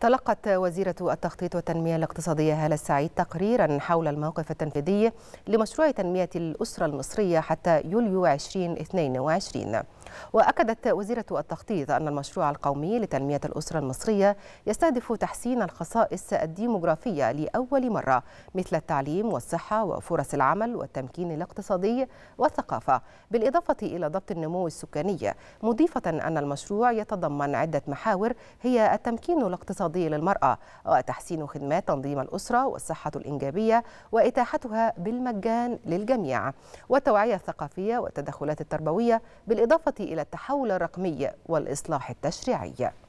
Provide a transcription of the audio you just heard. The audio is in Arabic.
تلقت وزيرة التخطيط والتنمية الاقتصادية هالة السعيد تقريرا حول الموقف التنفيذي لمشروع تنمية الأسرة المصرية حتى يوليو 2022 وأكدت وزيرة التخطيط أن المشروع القومي لتنمية الأسرة المصرية يستهدف تحسين الخصائص الديموغرافية لأول مرة مثل التعليم والصحة وفرص العمل والتمكين الاقتصادي والثقافة بالإضافة إلى ضبط النمو السكاني مضيفة أن المشروع يتضمن عدة محاور هي التمكين الاقتصادي الاقتصادي للمرأة وتحسين خدمات تنظيم الأسرة والصحة الإنجابية وإتاحتها بالمجان للجميع والتوعية الثقافية والتدخلات التربوية بالإضافة إلى التحول الرقمي والإصلاح التشريعي